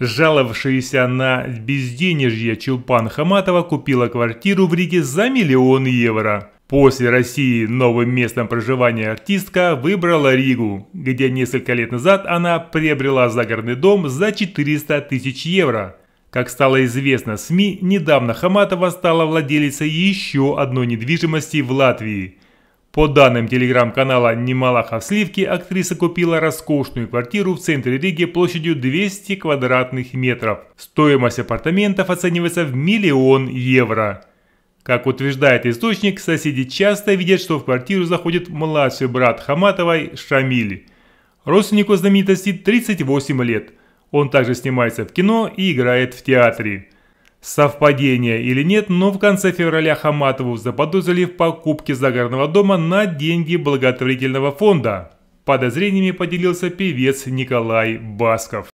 Жаловавшаяся на безденежье Чулпан Хаматова купила квартиру в Риге за миллион евро. После России новым местом проживания артистка выбрала Ригу, где несколько лет назад она приобрела загородный дом за 400 тысяч евро. Как стало известно СМИ, недавно Хаматова стала владелицей еще одной недвижимости в Латвии – по данным телеграм-канала «Немалаха сливки", актриса купила роскошную квартиру в центре Риги площадью 200 квадратных метров. Стоимость апартаментов оценивается в миллион евро. Как утверждает источник, соседи часто видят, что в квартиру заходит младший брат Хаматовой Шамиль. Родственнику знаменитости 38 лет. Он также снимается в кино и играет в театре. Совпадение или нет, но в конце февраля Хаматову заподозрили в покупке загородного дома на деньги благотворительного фонда. Подозрениями поделился певец Николай Басков.